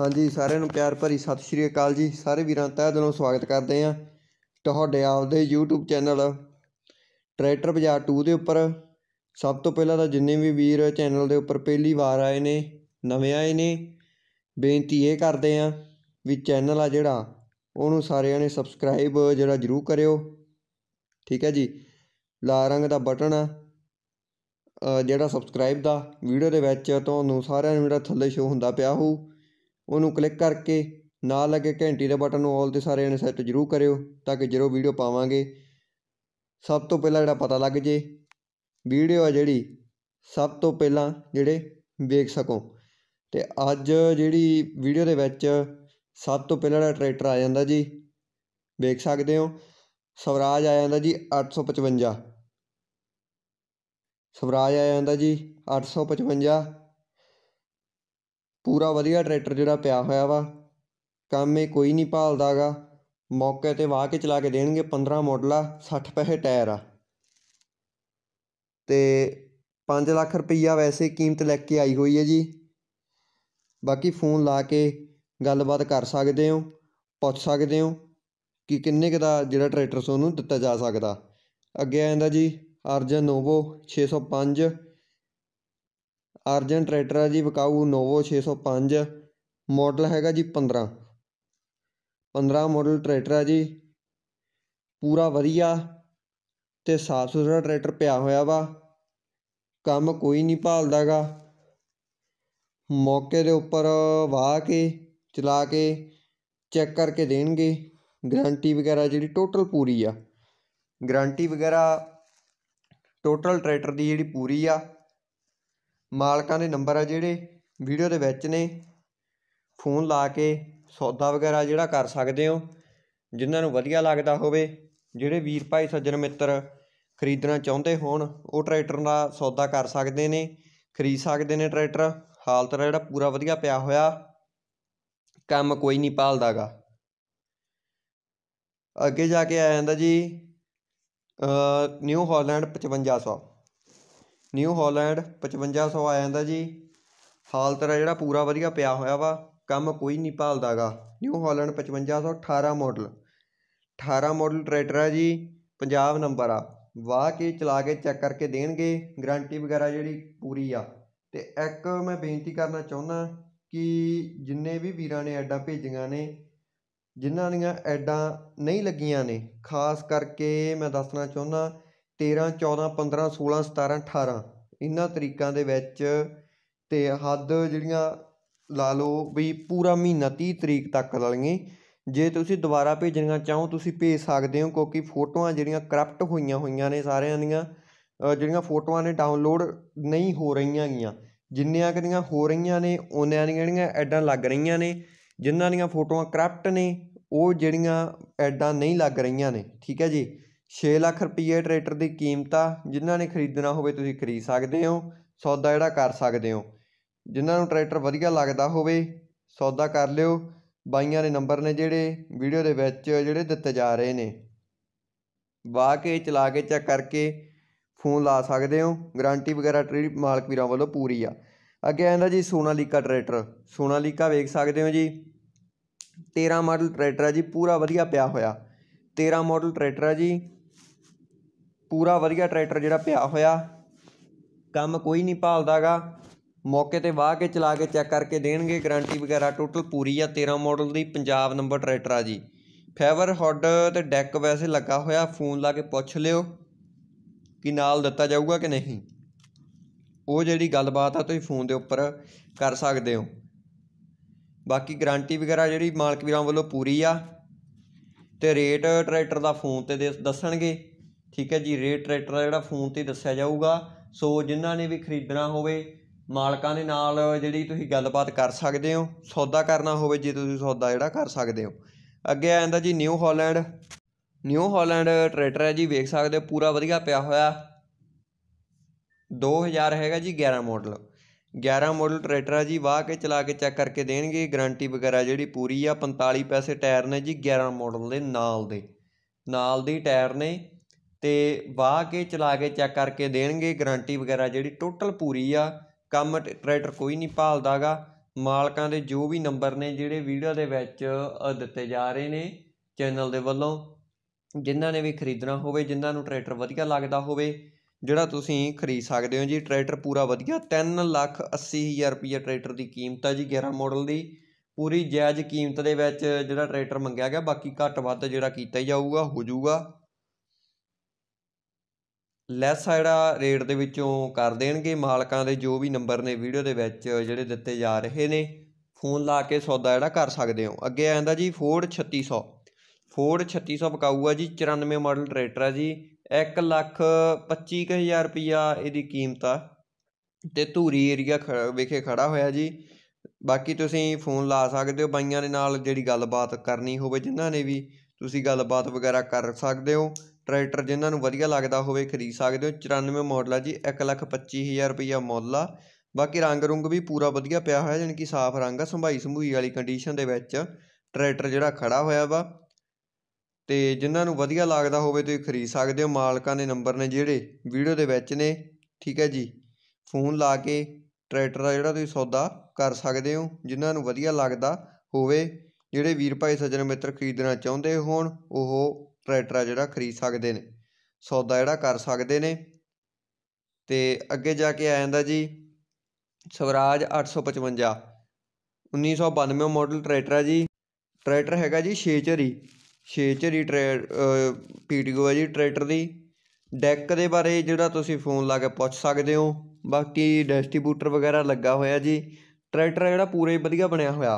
ਹਾਂਜੀ ਸਾਰਿਆਂ ਨੂੰ ਪਿਆਰ ਭਰੀ ਸਤਿ ਸ਼੍ਰੀ ਅਕਾਲ ਜੀ ਸਾਰੇ ਵੀਰਾਂ ਤਹਿ ਦਿਲੋਂ ਸਵਾਗਤ ਕਰਦੇ ਆ ਤੁਹਾਡੇ ਆਪਦੇ YouTube ਚੈਨਲ ਟਰੈਕਟਰ ਬਾਜ਼ਾਰ 2 ਦੇ ਉੱਪਰ ਸਭ ਤੋਂ ਪਹਿਲਾਂ ਤਾਂ ਜਿੰਨੇ ਵੀ ਵੀਰ ਚੈਨਲ ਦੇ ਉੱਪਰ ਪਹਿਲੀ ਵਾਰ ਆਏ ਨੇ ਨਵੇਂ ਆਏ ਨੇ ਬੇਨਤੀ ਇਹ ਕਰਦੇ ਆ ਵੀ ਚੈਨਲ ਆ ਜਿਹੜਾ ਉਹਨੂੰ ਸਾਰਿਆਂ ਨੇ ਸਬਸਕ੍ਰਾਈਬ ਜਿਹੜਾ ਜ਼ਰੂਰ ਕਰਿਓ ਠੀਕ ਹੈ ਜੀ ਲਾਲ ਰੰਗ ਦਾ ਬਟਨ ਆ ਜਿਹੜਾ ਸਬਸਕ੍ਰਾਈਬ ਦਾ ਵੀਡੀਓ ਦੇ ਵਿੱਚ ਤੁਹਾਨੂੰ ਸਾਰਿਆਂ ਨੂੰ ਜਿਹੜਾ ਥੱਲੇ ਸ਼ੋ ਹੁੰਦਾ ਪਿਆ ਹੋਊ ਉਹਨੂੰ ਕਲਿੱਕ ਕਰਕੇ ਨਾਲ ਲੱਗੇ ਘੰਟੀ ਦੇ ਬਟਨ ਨੂੰ ਆਲ ਤੇ ਸਾਰੇ ਜਣੇ ਸੈੱਟ ਜ਼ਰੂਰ ਕਰਿਓ ਤਾਂ ਕਿ ਜਦੋਂ ਵੀਡੀਓ ਪਾਵਾਂਗੇ ਸਭ ਤੋਂ ਪਹਿਲਾਂ ਜਿਹੜਾ ਪਤਾ ਲੱਗ ਜੇ ਵੀਡੀਓ ਆ ਜਿਹੜੀ ਸਭ ਤੋਂ ਪਹਿਲਾਂ ਜਿਹੜੇ ਵੇਖ ਸਕੋ ਤੇ ਅੱਜ ਜਿਹੜੀ ਵੀਡੀਓ ਦੇ ਵਿੱਚ ਸਭ ਤੋਂ ਪਹਿਲਾਂ ਜਿਹੜਾ ਟਰੈਕਟਰ ਆ ਜਾਂਦਾ ਜੀ ਵੇਖ ਸਕਦੇ ਹੋ ਸਵਰਾਜ ਆ ਜਾਂਦਾ ਜੀ 855 ਸਵਰਾਜ ਆ ਜਾਂਦਾ ਜੀ 855 ਪੂਰਾ ਵਧੀਆ ਟਰੈਕਟਰ ਜਿਹੜਾ ਪਿਆ ਹੋਇਆ ਵਾ ਕੰਮ ਇਹ ਕੋਈ ਨਹੀਂ ਭਾਲਦਾ ਮੌਕੇ 'ਤੇ ਵਾਹ ਕੇ ਚਲਾ ਕੇ ਦੇਣਗੇ 15 ਮਾਡਲ ਆ ਪੈਸੇ ਟਾਇਰ ਆ ਤੇ 5 ਲੱਖ ਰੁਪਈਆ ਵੈਸੇ ਕੀਮਤ ਲੈ ਕੇ ਆਈ ਹੋਈ ਹੈ ਜੀ ਬਾਕੀ ਫੋਨ ਲਾ ਕੇ ਗੱਲਬਾਤ ਕਰ ਸਕਦੇ ਹੋ ਪੁੱਛ ਸਕਦੇ ਹੋ ਕਿ ਕਿੰਨੇ ਕੁ ਦਾ ਜਿਹੜਾ ਟਰੈਕਟਰ ਤੁਹਾਨੂੰ ਦਿੱਤਾ ਜਾ ਸਕਦਾ ਅੱਗੇ ਆ ਜਾਂਦਾ ਜੀ ਅਰਜਨ ਨੋਵੋ 605 ਅਰਜਨ ਟਰੈਕਟਰ ਆ ਜੀ ਵਿਕਾਊ ਨੋਵੋ 605 ਮਾਡਲ ਹੈਗਾ ਜੀ 15 15 ਮਾਡਲ ਟਰੈਕਟਰ ਆ ਜੀ ਪੂਰਾ ਵਧੀਆ ਤੇ ਸਾਫ ਸੁਥਰਾ ਟਰੈਕਟਰ ਪਿਆ ਹੋਇਆ ਵਾ ਕੰਮ ਕੋਈ ਨਹੀਂ ਭਾਲਦਾਗਾ ਮੌਕੇ ਦੇ ਉੱਪਰ ਵਾਹ ਕੇ ਚਲਾ ਕੇ ਚੈੱਕ ਕਰਕੇ ਦੇਣਗੇ ਗਾਰੰਟੀ ਵਗੈਰਾ ਜਿਹੜੀ ਟੋਟਲ ਪੂਰੀ ਆ ਗਾਰੰਟੀ ਵਗੈਰਾ ਟੋਟਲ ਟਰੈਕਟਰ ਦੀ ਜਿਹੜੀ ਪੂਰੀ ਆ ਮਾਲਕਾਂ ਦੇ ਨੰਬਰ ਆ ਜਿਹੜੇ ਵੀਡੀਓ ਦੇ ਵਿੱਚ ਨੇ ਫੋਨ ਲਾ ਕੇ ਸੌਦਾ ਵਗੈਰਾ ਜਿਹੜਾ ਕਰ ਸਕਦੇ ਹੋ ਜਿਨ੍ਹਾਂ ਨੂੰ ਵਧੀਆ ਲੱਗਦਾ ਹੋਵੇ ਜਿਹੜੇ ਵੀਰ ਭਾਈ ਸੱਜਣ ਮਿੱਤਰ ਖਰੀਦਣਾ ਚਾਹੁੰਦੇ ਹੋਣ ਉਹ ਟਰੈਕਟਰ ਦਾ ਸੌਦਾ ਕਰ ਸਕਦੇ ਨੇ ਖਰੀਦ ਸਕਦੇ ਨੇ ਟਰੈਕਟਰ ਹਾਲਤ ਦਾ ਜਿਹੜਾ ਪੂਰਾ ਵਧੀਆ ਪਿਆ ਹੋਇਆ ਕੰਮ ਕੋਈ ਨਹੀਂ ਪਾਲਦਾਗਾ ਅੱਗੇ ਜਾ ਕੇ ਆ ਜਾਂਦਾ ਜੀ ਨਿਊ ਹਾਲੈਂਡ 5500 ਨਿਊ ਹੋਲੈਂਡ ਪਚਵੰਜਾ ਸੌ ਆ ਜਾਂਦਾ ਜੀ ਹਾਲ ਤੇਰਾ ਜਿਹੜਾ ਪੂਰਾ ਵਧੀਆ ਪਿਆ ਹੋਇਆ ਵਾ ਕੰਮ ਕੋਈ ਨਹੀਂ ਭਾਲਦਾ ਗਾ ਨਿਊ ਹੋਲੈਂਡ ਪਚਵੰਜਾ ਸੌ ਅਠਾਰਾਂ ਮਾਡਲ ਅਠਾਰਾਂ ਮਾਡਲ ਟਰੈਕਟਰ ਆ ਜੀ ਪੰਜਾਬ ਨੰਬਰ ਆ ਵਾਹ ਕੇ ਚਲਾ ਕੇ ਚੈੱਕ ਕਰਕੇ ਦੇਣਗੇ ਗਰੰਟੀ ਵਗੈਰਾ ਜਿਹੜੀ ਪੂਰੀ ਆ ਅਤੇ ਇੱਕ ਮੈਂ ਬੇਨਤੀ ਕਰਨਾ ਚਾਹੁੰਦਾ ਕਿ ਜਿੰਨੇ ਵੀ ਵੀਰਾਂ ਨੇ ਐਡਾਂ ਭੇਜੀਆਂ ਨੇ ਜਿਨ੍ਹਾਂ ਦੀਆਂ ਐਡਾਂ ਨਹੀਂ ਲੱਗੀਆਂ ਨੇ ਖਾਸ ਕਰਕੇ ਮੈਂ ਦੱਸਣਾ ਚਾਹੁੰਦਾ 13 14 15 16 17 18 ਇਹਨਾਂ ਤਰੀਕਾਂ ਦੇ ਵਿੱਚ ਅਤੇ ਹੱਦ ਜਿਹੜੀਆਂ ਲਾ ਲਓ ਵੀ ਪੂਰਾ ਮਹੀਨਾ ਤੀਹ ਤਰੀਕ ਤੱਕ ਲਈਏ ਜੇ ਤੁਸੀਂ ਦੁਬਾਰਾ ਭੇਜਣੀਆਂ ਚਾਹੋ ਤੁਸੀਂ ਭੇਜ ਸਕਦੇ ਹੋ ਕਿਉਂਕਿ ਫੋਟੋਆਂ ਜਿਹੜੀਆਂ ਕਰਪਟ ਹੋਈਆਂ ਹੋਈਆਂ ਨੇ ਸਾਰਿਆਂ ਦੀਆਂ ਜਿਹੜੀਆਂ ਫੋਟੋਆਂ ਨੇ ਡਾਊਨਲੋਡ ਨਹੀਂ ਹੋ ਰਹੀਆਂ ਗੀਆਂ ਜਿੰਨੀਆਂ ਕੁ ਦੀਆਂ ਹੋ ਰਹੀਆਂ ਨੇ ਉਨ੍ਹਾਂ ਦੀਆਂ ਜਿਹੜੀਆਂ ਐਡਾਂ ਲੱਗ ਰਹੀਆਂ ਨੇ ਜਿਨ੍ਹਾਂ ਦੀਆਂ ਫੋਟੋਆਂ ਕਰਪਟ ਨੇ ਉਹ ਜਿਹੜੀਆਂ ਐਡਾਂ ਨਹੀਂ ਲੱਗ ਰਹੀਆਂ ਨੇ ਠੀਕ ਹੈ ਜੀ 6 ਲੱਖ ਰੁਪਏ ਟਰੈਕਟਰ ਦੀ ਕੀਮਤ ਆ ਜਿਨ੍ਹਾਂ ਨੇ ਖਰੀਦਣਾ ਹੋਵੇ ਤੁਸੀਂ ਖਰੀਦ ਸਕਦੇ ਹੋ ਸੌਦਾ ਜਿਹੜਾ ਕਰ ਸਕਦੇ ਹੋ ਜਿਨ੍ਹਾਂ ਨੂੰ ਟਰੈਕਟਰ ਵਧੀਆ ਲੱਗਦਾ ਹੋਵੇ ਸੌਦਾ ਕਰ ਲਿਓ ਬਾਈਆਂ ਦੇ ਨੰਬਰ ਨੇ ਜਿਹੜੇ ਵੀਡੀਓ ਦੇ ਵਿੱਚ ਜਿਹੜੇ ਦਿੱਤੇ ਜਾ ਰਹੇ ਨੇ ਵਾਹ ਕੇ ਚਲਾ ਕੇ ਚੈੱਕ ਕਰਕੇ ਫੋਨ ਲਾ ਸਕਦੇ ਹੋ ਗਾਰੰਟੀ ਵਗੈਰਾ ਟਰੀ ਮਾਲਕ ਵੀਰਾਂ ਵੱਲੋਂ ਪੂਰੀ ਆ ਅੱਗੇ ਆਂਦਾ ਜੀ ਸੋਨਾਲੀਕਾ ਟਰੈਕਟਰ ਸੋਨਾਲੀਕਾ ਵੇਖ ਸਕਦੇ ਹੋ ਜੀ 13 ਮਾਡਲ ਟਰੈਕਟਰ ਆ ਜੀ ਪੂਰਾ ਵਧੀਆ ਪਿਆ ਹੋਇਆ 13 ਮਾਡਲ ਟਰੈਕਟਰ ਆ ਜੀ ਪੂਰਾ ਵਧੀਆ ਟਰੈਕਟਰ ਜਿਹੜਾ ਪਿਆ ਹੋਇਆ ਕੰਮ ਕੋਈ ਨਹੀਂ ਭਾਲਦਾਗਾ ਮੌਕੇ ਤੇ ਵਾਹ ਕੇ ਚਲਾ ਕੇ ਚੈੱਕ ਕਰਕੇ ਦੇਣਗੇ ਗਾਰੰਟੀ ਵਗੈਰਾ ਟੋਟਲ ਪੂਰੀ ਆ 13 ਮਾਡਲ ਦੀ ਪੰਜਾਬ ਨੰਬਰ ਟਰੈਕਟਰ ਆ ਜੀ ਫੈਵਰ ਹੱਡ ਤੇ ਡੈਕ ਵੈਸੇ ਲੱਗਾ ਹੋਇਆ ਫੋਨ ਲਾ ਕੇ ਪੁੱਛ ਲਿਓ ਕਿ ਨਾਲ ਦਿੱਤਾ ਜਾਊਗਾ ਕਿ ਨਹੀਂ ਉਹ ਜਿਹੜੀ ਗੱਲਬਾਤ ਆ ਤੁਸੀਂ ਫੋਨ ਦੇ ਉੱਪਰ ਕਰ ਸਕਦੇ ਹੋ ਬਾਕੀ ਗਾਰੰਟੀ ਵਗੈਰਾ ਜਿਹੜੀ ਮਾਲਕ ਵੀਰਾਂ ਵੱਲੋਂ ਪੂਰੀ ਆ ਤੇ ਰੇਟ ਟਰੈਕਟਰ ਦਾ ਫੋਨ ਤੇ ਦੱਸਣਗੇ ਠੀਕ ਹੈ ਜੀ ਰੇਟ ਟਰੈਕਟਰ ਜਿਹੜਾ ਫੋਨ 'ਤੇ ਦੱਸਿਆ ਜਾਊਗਾ ਸੋ ਜਿਨ੍ਹਾਂ ਨੇ ਵੀ ਖਰੀਦਣਾ ਹੋਵੇ ਮਾਲਕਾਂ ਦੇ ਨਾਲ ਜਿਹੜੀ ਤੁਸੀਂ ਗੱਲਬਾਤ ਕਰ ਸਕਦੇ ਹੋ ਸੌਦਾ ਕਰਨਾ ਹੋਵੇ ਜੇ ਤੁਸੀਂ ਸੌਦਾ ਜਿਹੜਾ ਕਰ ਸਕਦੇ ਹੋ ਅੱਗੇ ਆ ਜਾਂਦਾ ਜੀ New Holland New Holland tractor ਹੈ ਜੀ ਵੇਖ ਸਕਦੇ ਹੋ ਪੂਰਾ ਵਧੀਆ ਪਿਆ ਹੋਇਆ 2000 ਹੈਗਾ ਜੀ 11 ਮਾਡਲ 11 ਮਾਡਲ ਟਰੈਕਟਰ ਹੈ ਜੀ ਵਾਹ ਕੇ ਚਲਾ ਕੇ ਚੈੱਕ ਕਰਕੇ ਦੇਣਗੇ ਗਾਰੰਟੀ ਵਗੈਰਾ ਜਿਹੜੀ ਪੂਰੀ ਆ 45 ਪੈਸੇ ਟਾਇਰ ਨੇ ਜੀ 11 ਮਾਡਲ ਦੇ ਨਾਲ ਦੇ ਨਾਲ ਦੀ ਟਾਇਰ ਨੇ ਤੇ ਵਾਹ ਕੇ ਚਲਾ ਕੇ ਚੈੱਕ ਕਰਕੇ ਦੇਣਗੇ ਗਰੰਟੀ ਵਗੈਰਾ ਜਿਹੜੀ ਟੋਟਲ ਪੂਰੀ ਆ ਕੰਮ ਟਰੈਕਟਰ ਕੋਈ ਨਹੀਂ ਭਾਲਦਾਗਾ ਮਾਲਕਾਂ ਦੇ ਜੋ ਵੀ ਨੰਬਰ ਨੇ ਜਿਹੜੇ ਵੀਡੀਓ ਦੇ ਵਿੱਚ ਦਿੱਤੇ ਜਾ ਰਹੇ ਨੇ ਚੈਨਲ ਦੇ ਵੱਲੋਂ ਜਿਨ੍ਹਾਂ ਨੇ ਵੀ ਖਰੀਦਣਾ ਹੋਵੇ ਜਿਨ੍ਹਾਂ ਨੂੰ ਟਰੈਕਟਰ ਵਧੀਆ ਲੱਗਦਾ ਹੋਵੇ ਜਿਹੜਾ ਤੁਸੀਂ ਖਰੀਦ ਸਕਦੇ ਹੋ ਜੀ ਟਰੈਕਟਰ ਪੂਰਾ ਵਧੀਆ 3 ਲੱਖ 80 ਹਜ਼ਾਰ ਰੁਪਏ ਟਰੈਕਟਰ ਦੀ ਕੀਮਤ ਆ ਜੀ 11 ਮਾਡਲ ਦੀ ਪੂਰੀ ਜਾਇਜ਼ ਕੀਮਤ ਦੇ ਵਿੱਚ ਜਿਹੜਾ ਟਰੈਕਟਰ ਮੰਗਿਆ ਗਿਆ ਬਾਕੀ ਘੱਟ ਵੱਧ ਜਿਹੜਾ ਕੀਤਾ ਜਾਊਗਾ ਹੋ ਜਾਊਗਾ ਲੈਸ ਜਿਹੜਾ ਰੇਟ ਦੇ ਵਿੱਚੋਂ ਕਰ ਦੇਣਗੇ ਮਾਲਕਾਂ ਦੇ ਜੋ ਵੀ ਨੰਬਰ ਨੇ ਵੀਡੀਓ ਦੇ ਵਿੱਚ ਜਿਹੜੇ ਦਿੱਤੇ ਜਾ ਰਹੇ ਨੇ ਫੋਨ ਲਾ ਕੇ ਸੌਦਾ ਜਿਹੜਾ ਕਰ ਸਕਦੇ ਹੋ ਅੱਗੇ ਆਂਦਾ ਜੀ ਫੋਰਡ 3600 ਫੋਰਡ 3600 ਬਕਾਊਆ ਜੀ 94 ਮਾਡਲ ਟਰੈਕਟਰ ਆ ਜੀ 1 ਲੱਖ 25000 ਰੁਪਿਆ ਇਹਦੀ ਕੀਮਤ ਆ ਤੇ ਧੂਰੀ ਏਰੀਆ ਵਿਖੇ ਖੜਾ ਹੋਇਆ ਜੀ ਬਾਕੀ ਤੁਸੀਂ ਫੋਨ ਲਾ ਸਕਦੇ ਹੋ ਬਾਈਆਂ ਦੇ ਨਾਲ ਜਿਹੜੀ ਗੱਲਬਾਤ ਕਰਨੀ ਹੋਵੇ ਜਿਨ੍ਹਾਂ ਨੇ ਵੀ ਤੁਸੀਂ ਗੱਲਬਾਤ ਵਗੈਰਾ ਕਰ ਸਕਦੇ ਹੋ ਟਰੈਕਟਰ ਜਿਨ੍ਹਾਂ ਨੂੰ ਵਧੀਆ ਲੱਗਦਾ ਹੋਵੇ ਖਰੀਦ ਸਕਦੇ ਹੋ 94 ਮਾਡਲ ਆ ਜੀ 125000 ਰੁਪਈਆ ਮੁੱਲ ਆ ਬਾਕੀ ਰੰਗ ਰੁੰਗ ਵੀ ਪੂਰਾ ਵਧੀਆ ਪਿਆ ਹੋਇਆ ਯਾਨੀ ਕਿ ਸਾਫ਼ ਰੰਗ ਆ ਸੰਭਾਈ ਸੰਭੂਈ ਵਾਲੀ ਕੰਡੀਸ਼ਨ ਦੇ ਵਿੱਚ ਟਰੈਕਟਰ ਜਿਹੜਾ ਖੜਾ ਹੋਇਆ ਵਾ ਤੇ ਜਿਨ੍ਹਾਂ ਨੂੰ ਵਧੀਆ ਲੱਗਦਾ ਹੋਵੇ ਤੁਸੀਂ ਖਰੀਦ ਸਕਦੇ ਹੋ ਮਾਲਕਾਂ ਦੇ ਨੰਬਰ ਨੇ ਜਿਹੜੇ ਵੀਡੀਓ ਦੇ ਵਿੱਚ ਨੇ ਠੀਕ ਹੈ ਜੀ ਫੋਨ ਲਾ ਕੇ ਟਰੈਕਟਰ ਦਾ ਜਿਹੜਾ ਤੁਸੀਂ ਸੌਦਾ ਕਰ ਸਕਦੇ ਹੋ ਜਿਨ੍ਹਾਂ ਨੂੰ ਵਧੀਆ ਲੱਗਦਾ ਹੋਵੇ ਜਿਹੜੇ ਵੀਰ ਭਾਈ ਸੱਜਣ ਮਿੱਤਰ ਖਰੀਦਣਾ ਚਾਹੁੰਦੇ ਹੋਣ ਉਹ ਟਰੈਕਟਰ ਆ ਜਿਹੜਾ ਖਰੀਦ ਸਕਦੇ ਨੇ ਸੌਦਾ ਜਿਹੜਾ ਕਰ ਸਕਦੇ ਨੇ ਤੇ ਅੱਗੇ ਜਾ ਕੇ ਆ ਜਾਂਦਾ ਜੀ ਸਵਰਾਜ 855 1992 ਮਾਡਲ ਟਰੈਕਟਰ ਆ ਜੀ ਟਰੈਕਟਰ ਹੈਗਾ ਜੀ 6 ਚਰੀ 6 ਚਰੀ ਪੀਟੀਓ ਆ ਜੀ ਟਰੈਕਟਰ ਦੀ ਡੈਕ ਦੇ ਬਾਰੇ ਜਿਹੜਾ ਤੁਸੀਂ ਫੋਨ ਲਾ ਕੇ ਪੁੱਛ ਸਕਦੇ ਹੋ ਬਾਕੀ ਡਿਸਟ੍ਰੀਬਿਊਟਰ ਵਗੈਰਾ ਲੱਗਾ ਹੋਇਆ ਜੀ ਟਰੈਕਟਰ ਜਿਹੜਾ ਪੂਰੇ ਵਧੀਆ ਬਣਿਆ ਹੋਇਆ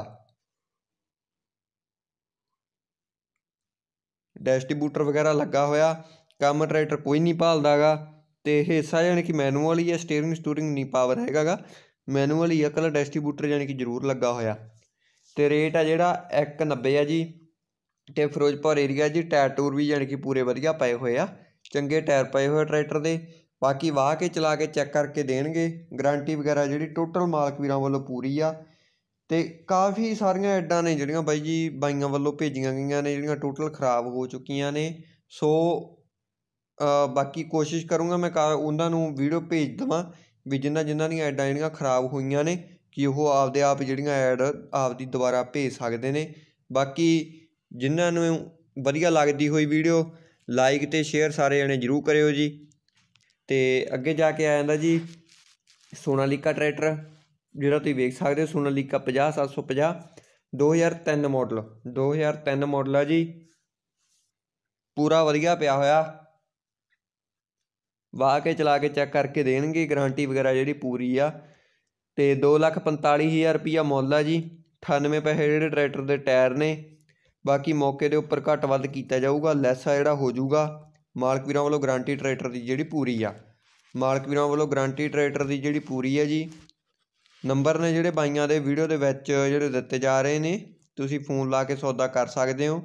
ਡਿਸਟ੍ਰੀਬਿਊਟਰ ਵਗੈਰਾ ਲੱਗਾ ਹੋਇਆ ਕੰਮ ਟਰੈਕਟਰ ਕੋਈ ਨਹੀਂ ਭਾਲਦਾਗਾ ਤੇ ਹਿੱਸਾ ਜਾਨੀ ਕਿ ਮੈਨੂਅਲ ਹੀ ਹੈ ਸਟੀering ਸਟੂਰਿੰਗ ਨਹੀਂ ਪਾਵਰ ਹੈਗਾਗਾ ਮੈਨੂਅਲ ਹੀ ਇਕੱਲਾ ਡਿਸਟ੍ਰੀਬਿਊਟਰ ਯਾਨੀ ਕਿ ਜ਼ਰੂਰ ਲੱਗਾ ਹੋਇਆ ਤੇ ਰੇਟ ਆ ਜਿਹੜਾ 190 ਆ ਜੀ ਤੇ ਫਿਰੋਜ਼ਪੁਰ ਏਰੀਆ ਜੀ ਟਾਇਰ ਟੂਰ ਵੀ ਜਾਨੀ ਕਿ ਪੂਰੇ ਵਧੀਆ ਪਏ ਹੋਏ ਆ ਚੰਗੇ ਟਾਇਰ ਪਏ ਹੋਏ ਟਰੈਕਟਰ ਦੇ ਬਾਕੀ ਵਾਹ ਕੇ ਚਲਾ ਕੇ ਚੈੱਕ ਕਰਕੇ ਦੇਣਗੇ ਗਾਰੰਟੀ ਵਗੈਰਾ ਜਿਹੜੀ ਟੋਟਲ ਮਾਲਕ ਵੀਰਾਂ ਵੱਲੋਂ ਪੂਰੀ ਆ ਅਤੇ ਕਾਫੀ ਸਾਰੀਆਂ ਐਡਾਂ ਨੇ ਜਿਹੜੀਆਂ ਬਾਈ ਜੀ ਬਾਈਆਂ ਵੱਲੋਂ ਭੇਜੀਆਂ ਗਈਆਂ ਨੇ ਜਿਹੜੀਆਂ ਟੋਟਲ ਖਰਾਬ ਹੋ ਚੁੱਕੀਆਂ ਨੇ ਸੋ ਬਾਕੀ ਕੋਸ਼ਿਸ਼ ਕਰੂੰਗਾ ਮੈਂ ਕਾ ਉਹਨਾਂ ਨੂੰ ਵੀਡੀਓ ਭੇਜ ਦਵਾਂ ਵੀ ਜਿਨ੍ਹਾਂ ਜਿਨ੍ਹਾਂ ਦੀਆਂ ਐਡਾਂ ਜਿਹੜੀਆਂ ਖਰਾਬ ਹੋਈਆਂ ਨੇ ਕਿ ਉਹ ਆਪਦੇ ਆਪ ਜਿਹੜੀਆਂ ਐਡ ਆਪਦੀ ਦੁਬਾਰਾ ਭੇਜ ਸਕਦੇ ਨੇ ਬਾਕੀ ਜਿਨ੍ਹਾਂ ਨੂੰ ਵਧੀਆ ਲੱਗਦੀ ਹੋਈ ਵੀਡੀਓ ਲਾਈਕ ਤੇ ਸ਼ੇਅਰ ਸਾਰੇ ਜਣੇ ਜਰੂਰ ਕਰਿਓ ਜੀ ਤੇ ਅੱਗੇ ਜਾ ਕੇ ਆ ਜਾਂਦਾ ਜੀ ਸੋਨਾਲੀਕਾ ਟਰੈਕਟਰ ਜਿਹੜਾ ਤੁਸੀਂ ਵੇਖ ਸਕਦੇ ਹੋ ਸੋਨਾਲੀਕਾ 50 750 2003 ਮਾਡਲ 2003 ਮਾਡਲ ਆ ਜੀ ਪੂਰਾ ਵਧੀਆ ਪਿਆ ਹੋਇਆ ਵਾਹ ਕੇ ਚਲਾ ਕੇ ਚੈੱਕ ਕਰਕੇ ਦੇਣਗੇ ਗਾਰੰਟੀ ਵਗੈਰਾ ਜਿਹੜੀ ਪੂਰੀ ਆ ਤੇ 245000 ਰੁਪਿਆ ਮੁੱਲ ਆ ਜੀ 98 ਪੈਸੇ ਜਿਹੜੇ ਟਰੈਕਟਰ ਦੇ ਟਾਇਰ ਨੇ ਬਾਕੀ ਮੌਕੇ ਦੇ ਉੱਪਰ ਘੱਟ ਵੱਧ ਕੀਤਾ ਜਾਊਗਾ ਲੈਸ ਆ ਜਿਹੜਾ ਹੋ ਜਾਊਗਾ ਮਾਲਕ ਵੀਰਾਂ ਵੱਲੋਂ ਗਾਰੰਟੀ ਟਰੈਕਟਰ ਦੀ ਜਿਹੜੀ ਪੂਰੀ ਆ ਮਾਲਕ ਵੀਰਾਂ ਵੱਲੋਂ ਗਾਰੰਟੀ ਟਰੈਕਟਰ ਦੀ ਜਿਹੜੀ ਪੂਰੀ ਆ ਜੀ ਨੰਬਰ ਨੇ ਜਿਹੜੇ ਬਾਈਆਂ ਦੇ ਵੀਡੀਓ ਦੇ ਵਿੱਚ ਜਿਹੜੇ ਦਿੱਤੇ ਜਾ ਰਹੇ ਨੇ ਤੁਸੀਂ ਫੋਨ ਲਾ ਕੇ ਸੌਦਾ ਕਰ ਸਕਦੇ ਹੋ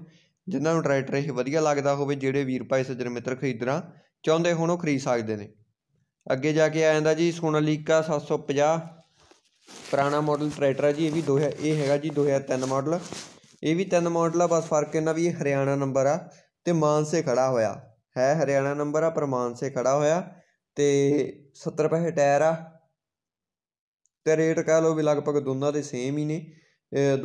ਜਿਨ੍ਹਾਂ ਨੂੰ ਟਰੈਕਟਰ ਇਹ ਵਧੀਆ ਲੱਗਦਾ ਹੋਵੇ ਜਿਹੜੇ ਵੀਰ ਭਾਈ ਸੱਜਣ ਮਿੱਤਰ ਖਰੀਦਣਾ ਚਾਹੁੰਦੇ ਹੋਣ ਉਹ ਖਰੀਦ ਸਕਦੇ ਨੇ ਅੱਗੇ ਜਾ ਕੇ ਆ ਜਾਂਦਾ ਜੀ ਸੋਨਾਲੀਕਾ 750 ਪੁਰਾਣਾ ਮਾਡਲ ਟਰੈਕਟਰ ਹੈ ਜੀ ਇਹ ਵੀ 2000 ਇਹ ਹੈਗਾ ਜੀ 2003 ਮਾਡਲ ਇਹ ਵੀ ਤਿੰਨ ਮਾਡਲ ਆ ਬਸ ਫਰਕ ਇਹਨਾਂ ਵੀ ਹਰਿਆਣਾ ਨੰਬਰ ਆ ਤੇ ਮਾਨਸੇ ਖੜਾ ਹੋਇਆ ਹੈ ਹਰਿਆਣਾ ਨੰਬਰ ਆ ਪਰ ਮਾਨਸੇ ਖੜਾ ਹੋਇਆ ਤੇ 70 ਪੈਸੇ ਟਾਇਰ ਆ ਤੇ ਰੇਟ ਕਹਿ ਲਓ ਵੀ ਲਗਭਗ ਦੋਨਾਂ ਦੇ ਸੇਮ ਹੀ ਨੇ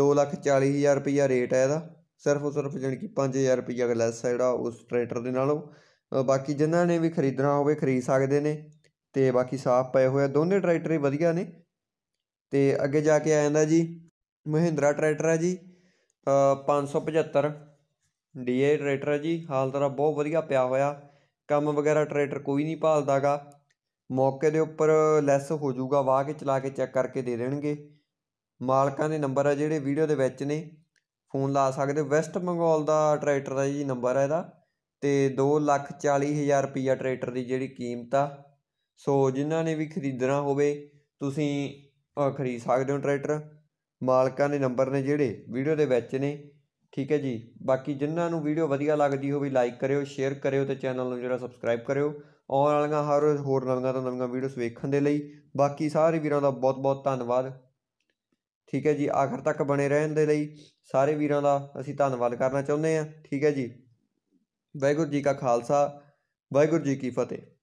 240000 ਰੁਪਈਆ ਰੇਟ ਹੈ ਇਹਦਾ ਸਿਰਫ ਸਿਰਫ ਜਾਨੀ ਕਿ 5000 ਰੁਪਈਆ ਲੈਸ ਹੈ ਜਿਹੜਾ ਉਸ ਟਰੈਕਟਰ ਦੇ ਨਾਲੋਂ ਬਾਕੀ ਜਿਨ੍ਹਾਂ ਨੇ ਵੀ ਖਰੀਦਣਾ ਹੋਵੇ ਖਰੀਦ ਸਕਦੇ ਨੇ ਤੇ ਬਾਕੀ ਸਾਫ ਪਏ ਹੋਏ ਆ ਦੋਨੇ ਟਰੈਕਟਰ ਹੀ ਵਧੀਆ ਨੇ ਤੇ ਅੱਗੇ ਜਾ ਕੇ ਆ ਜਾਂਦਾ ਜੀ ਮਹਿੰਦਰਾ ਟਰੈਕਟਰ ਹੈ ਜੀ 575 ਡੀਏ ਟਰੈਕਟਰ ਹੈ ਜੀ ਹਾਲ ਤਰ੍ਹਾਂ ਬਹੁਤ ਵਧੀਆ ਪਿਆ ਹੋਇਆ ਕੰਮ ਵਗੈਰਾ ਟਰੈਕਟਰ ਕੋਈ ਨਹੀਂ ਭਾਲਦਾਗਾ ਮੌਕੇ ਦੇ ਉੱਪਰ ਲੈਸ ਹੋ ਜਾਊਗਾ ਵਾਹ ਕੇ ਚਲਾ ਕੇ ਚੈੱਕ ਕਰਕੇ ਦੇ ਦੇਣਗੇ ਮਾਲਕਾਂ ਦੇ ਨੰਬਰ ਆ ਜਿਹੜੇ ਵੀਡੀਓ ਦੇ ਵਿੱਚ ਨੇ ਫੋਨ ਲਾ ਸਕਦੇ ਵੈਸਟ ਬੰਗਾਲ ਦਾ ਟਰੈਕਟਰ ਦਾ ਜੀ ਨੰਬਰ ਹੈ ਇਹਦਾ ਤੇ 240000 ਰੁਪਿਆ ਟਰੈਕਟਰ ਦੀ ਜਿਹੜੀ ਕੀਮਤ ਆ ਸੋ ਜਿਨ੍ਹਾਂ ਨੇ ਵੀ ਖਰੀਦਣਾ ਹੋਵੇ ਤੁਸੀਂ ਖਰੀਦ ਸਕਦੇ ਹੋ ਟਰੈਕਟਰ ਮਾਲਕਾਂ ਦੇ ਨੰਬਰ ਨੇ ਜਿਹੜੇ ਵੀਡੀਓ ਦੇ ਵਿੱਚ ਨੇ ਠੀਕ ਹੈ ਜੀ ਬਾਕੀ ਜਿਨ੍ਹਾਂ ਨੂੰ ਵੀਡੀਓ ਵਧੀਆ ਲੱਗਦੀ ਹੋਵੇ ਲਾਈਕ ਕਰਿਓ ਸ਼ੇਅਰ ਕਰਿਓ ਤੇ ਚੈਨਲ ਨੂੰ ਜਿਹੜਾ ਸਬਸਕ੍ਰਾਈਬ ਕਰਿਓ ਆਉਣ ਵਾਲੀਆਂ ਹਰ ਰੋਜ਼ ਹੋਰ ਨਵੀਆਂ ਤੋਂ ਨਵੀਆਂ ਵੀਡੀਓਸ ਵੇਖਣ ਦੇ ਲਈ ਬਾਕੀ ਸਾਰੇ ਵੀਰਾਂ ਦਾ ਬਹੁਤ-ਬਹੁਤ ਧੰਨਵਾਦ ਠੀਕ ਹੈ ਜੀ ਆਖਰ ਤੱਕ ਬਣੇ ਰਹਿਣ ਦੇ ਲਈ ਸਾਰੇ ਵੀਰਾਂ ਦਾ ਅਸੀਂ ਧੰਨਵਾਦ ਕਰਨਾ ਚਾਹੁੰਦੇ ਹਾਂ ਠੀਕ ਹੈ ਜੀ ਵਾਹਿਗੁਰੂ ਜੀ ਕਾ ਖਾਲਸਾ ਵਾਹਿਗੁਰੂ ਜੀ ਕੀ ਫਤਿਹ